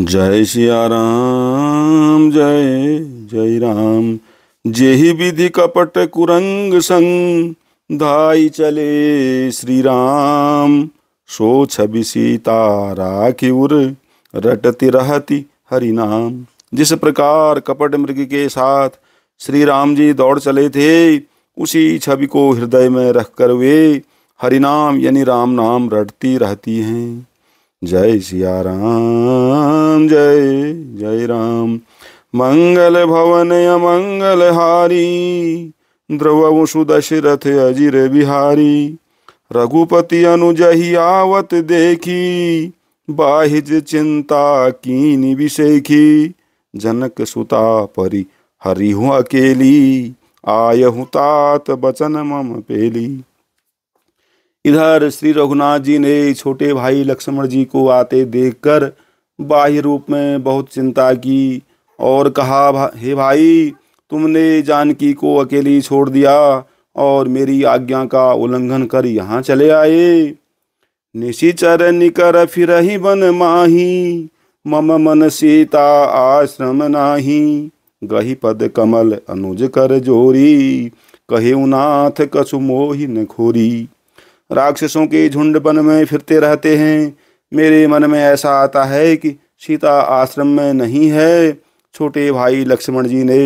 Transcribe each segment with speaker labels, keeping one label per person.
Speaker 1: जय सिया राम जय जय राम जेहि विधि कपट कुरंग संग धाई चले श्री राम सो छवि सीता राखी उर रटती रहती हरि नाम जिस प्रकार कपट मृग के साथ श्री राम जी दौड़ चले थे उसी छवि को हृदय में रखकर वे हरिनाम यानी राम नाम रटती रहती हैं जय सिया राम जय जय राम मंगल भवन अमंगल हारी द्रव सुदशरथ अजिर बिहारी रघुपति अनुजहि आवत देखी बाहिज चिंता कीन विषेखी जनक सुता परि हरिहु अकेली आयहु तात बचन मम पेली इधर श्री रघुनाथ जी ने छोटे भाई लक्ष्मण जी को आते देखकर बाह्य रूप में बहुत चिंता की और कहा भा, हे भाई तुमने जानकी को अकेली छोड़ दिया और मेरी आज्ञा का उल्लंघन कर यहाँ चले आए निशिचर निकर फिर ही बन माही मम मन सीता आश्रम नाही गही पद कमल अनुज कर जोरी कहे उनाथ कसु मोहिन खोरी राक्षसों के झुंड वन में फिरते रहते हैं मेरे मन में ऐसा आता है कि सीता आश्रम में नहीं है छोटे भाई लक्ष्मण जी ने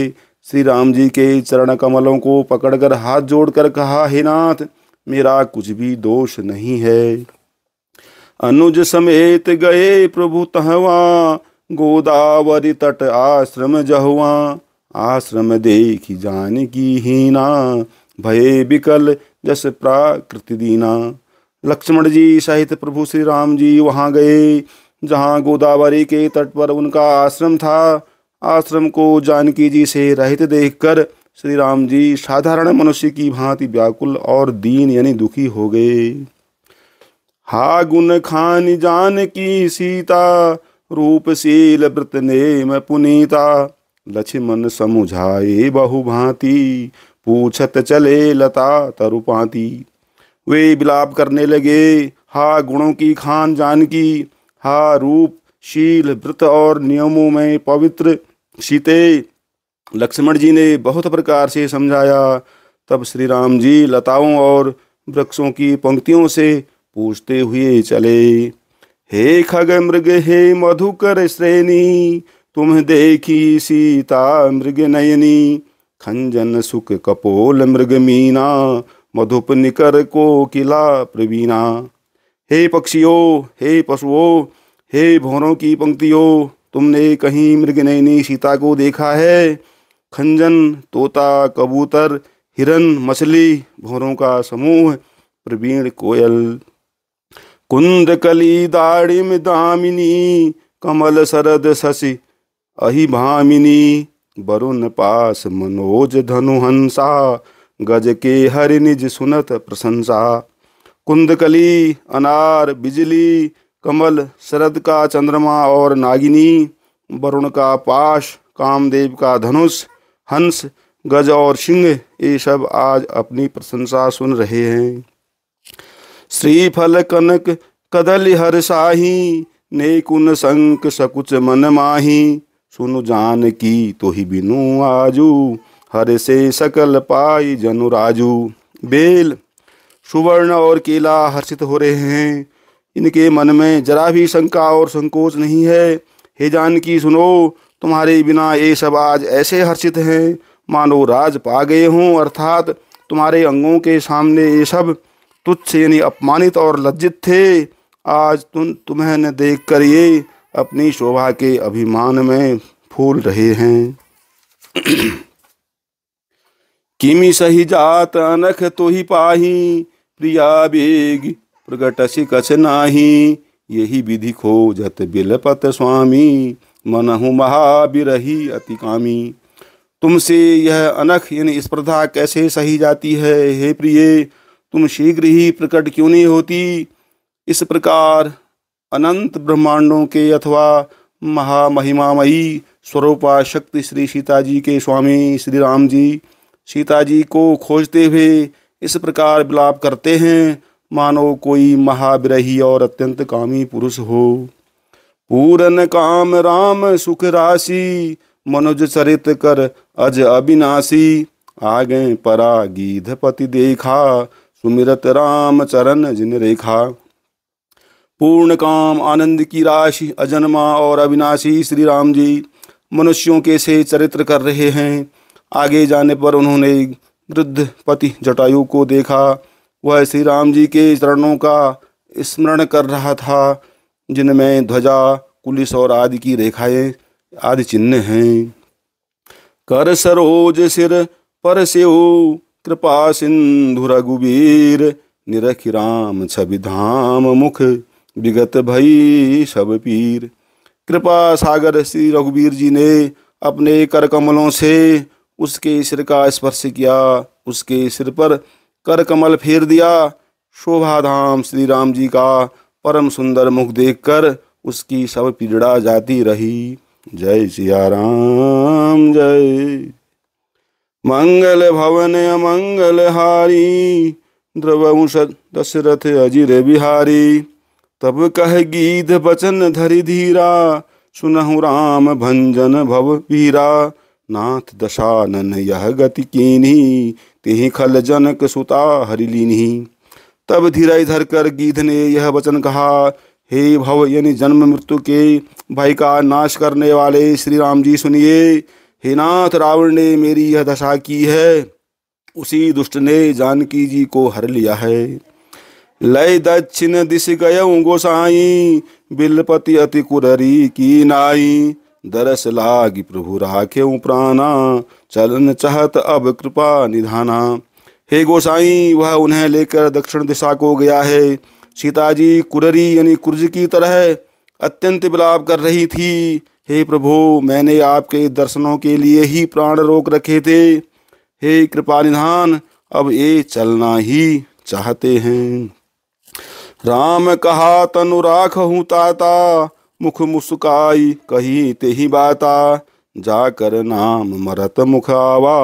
Speaker 1: श्री राम जी के चरण कमलों को पकड़कर हाथ जोड़कर कहा हे नाथ मेरा कुछ भी दोष नहीं है अनुज समेत गए प्रभु तहवा गोदावरी तट आश्रम जहुआ आश्रम देखी जान की हीना भय बिकल जैसे प्राकृति दीना लक्ष्मण जी सहित प्रभु श्री राम जी वहाँ गए जहाँ गोदावरी के तट पर उनका आश्रम था आश्रम को जानकी जी से रहित देखकर श्री राम जी साधारण मनुष्य की भांति व्याकुल और दीन यानी दुखी हो गए हा गुण खान जान की सीता रूपशील व्रत ने मुनीता लक्ष्मण समुझाए भांति पूछत चले लता तरुपाती वे बिलाप करने लगे हा गुणों की खान जानकी हा रूप शील व्रत और नियमों में पवित्र सीते लक्ष्मण जी ने बहुत प्रकार से समझाया तब श्री राम जी लताओं और वृक्षों की पंक्तियों से पूछते हुए चले हे खग मृग हे मधुकर श्रेणी तुम देखी सीता मृग नयनी खंजन सुख कपोल मृग मीना मधुप निकर को किला प्रवीणा हे पक्षियों हे पशुओं हे भोरों की पंक्तियों तुमने कहीं नैनी सीता को देखा है खंजन तोता कबूतर हिरन मछली भोरों का समूह प्रवीण कोयल कुंद कली दाड़िम दामिनी कमल सरद शशि अहि भामिनी वरुण पास मनोज धनुहंसा गज के हरि निज सुनत प्रशंसा कुंदकली अनार बिजली कमल शरद का चंद्रमा और नागिनी वरुण का पाश कामदेव का धनुष हंस गज और सिंह ये सब आज अपनी प्रशंसा सुन रहे हैं श्रीफल कनक कदल हर साही नेकुन संक सकुच मन माही सुन जान की तो ही बिनु आजू हर से सकल पाई जनु राजू बेल सुवर्ण और केला हर्षित हो रहे हैं इनके मन में जरा भी शंका और संकोच नहीं है हे जानकी सुनो तुम्हारे बिना ये सब आज ऐसे हर्षित हैं मानो राज पा गए हों अर्थात तुम्हारे अंगों के सामने ये सब तुच्छ यानी अपमानित और लज्जित थे आज तुम तुम्हें न देख कर ये अपनी शोभा के अभिमान में फूल रहे हैं किमी सही जात अनख तो ही पाही प्रिया बेग प्रगटसी कछ नाही यही विधि खोजत बिलपत स्वामी मनहु महाबिरही अति कामी तुमसे यह अनख यानी स्पर्धा कैसे सही जाती है हे प्रिय तुम शीघ्र ही प्रकट क्यों नहीं होती इस प्रकार अनंत ब्रह्मांडों के अथवा महामहिमामयी स्वरूपा शक्ति श्री सीता जी के स्वामी श्री राम जी सीता जी को खोजते हुए इस प्रकार विलाप करते हैं मानो कोई महाविरही और अत्यंत कामी पुरुष हो पूरन काम राम सुख राशि मनोज चरित कर अज अविनाशी आगे परा गीधपति देखा सुमिरत राम चरण जिन रेखा पूर्ण काम आनंद की राशि अजन्मा और अविनाशी श्री राम जी मनुष्यों के से चरित्र कर रहे हैं आगे जाने पर उन्होंने वृद्ध पति जटायु को देखा वह श्री राम जी के चरणों का स्मरण कर रहा था जिनमें ध्वजा कुलिस और आदि की रेखाएं आदि चिन्ह हैं कर सरोज सिर पर से हो कृपा सिंधु रघुबीर निरख राम छवि मुख विगत भई सब पीर कृपा सागर श्री रघुवीर जी ने अपने कर कमलों से उसके सिर का स्पर्श किया उसके सिर पर कर कमल फेर दिया शोभाधाम श्री राम जी का परम सुंदर मुख देखकर उसकी सब पीड़ा जाती रही जय सिया राम जय मंगल भवन अमंगल हारी द्रव दशरथ अजीर बिहारी तब कह गीध बचन धरि धीरा सुनहु राम भंजन भव पीरा नाथ दशानन यह गति कीन्ही तिहि खल जनक सुता हरिलीनी तब धीरा धर कर गीध ने यह वचन कहा हे भव यानी जन्म मृत्यु के भाई का नाश करने वाले श्री राम जी सुनिए हे नाथ रावण ने मेरी यह दशा की है उसी दुष्ट ने जानकी जी को हर लिया है लय दक्षिण दिश गय गोसाई बिलपति अति कुररी की नाई दरस लाग प्रभु राखे प्राणा चलन चहत अब कृपा निधाना हे गोसाई वह उन्हें लेकर दक्षिण दिशा को गया है सीताजी कुररी यानी कुर्ज की तरह अत्यंत विलाप कर रही थी हे प्रभु मैंने आपके दर्शनों के लिए ही प्राण रोक रखे थे हे कृपा निधान अब ये चलना ही चाहते हैं राम कहा तनु राख हूँ ताता मुख मुस्काई कही ते ही बाता जाकर नाम मरत आवा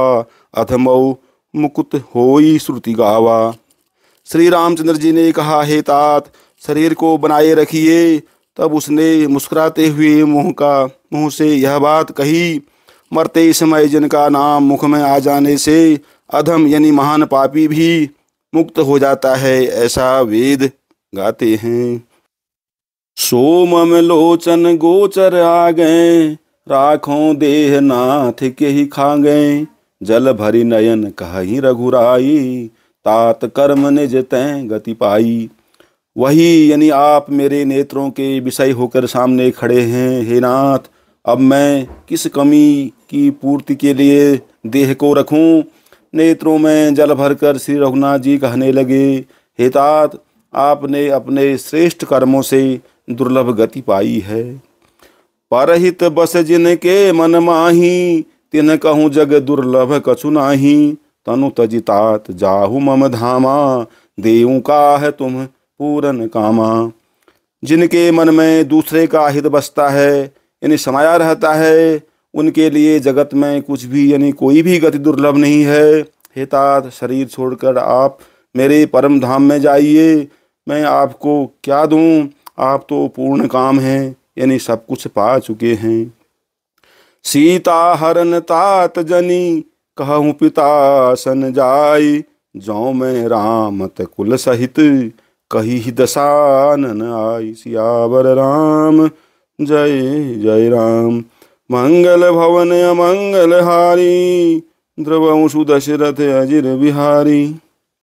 Speaker 1: अधमऊ मुकुत होई श्रुति गावा श्री रामचंद्र जी ने कहा हे तात शरीर को बनाए रखिए तब उसने मुस्कुराते हुए मुंह का मुंह से यह बात कही मरते समय जिनका नाम मुख में आ जाने से अधम यानी महान पापी भी मुक्त हो जाता है ऐसा वेद गाते हैं सोम में लोचन गोचर आ गए राखों देह नाथ के ही खा गए जल भरी नयन कहीं रघुराई तात कर्म निज तय गति पाई वही यानी आप मेरे नेत्रों के विषय होकर सामने खड़े हैं हे नाथ अब मैं किस कमी की पूर्ति के लिए देह को रखूं नेत्रों में जल भरकर श्री रघुनाथ जी कहने लगे हे तात आपने अपने श्रेष्ठ कर्मों से दुर्लभ गति पाई है परहित बस जिनके मन माही तिन कहूँ जग दुर्लभ कछु नाही तनु तजितात जाहु मम धामा देऊ का है तुम पूरन कामा जिनके मन में दूसरे का हित बसता है यानी समाया रहता है उनके लिए जगत में कुछ भी यानी कोई भी गति दुर्लभ नहीं है हेतात शरीर छोड़कर आप मेरे परम धाम में जाइए मैं आपको क्या दूं आप तो पूर्ण काम हैं यानी सब कुछ पा चुके हैं सीता हरन तात जनी कहूँ पिता सन जाय जो मैं राम कुल सहित कही ही दशान आई सियावर राम जय जय राम मंगल भवन अमंगल हारी ध्रुव दशरथ अजिर बिहारी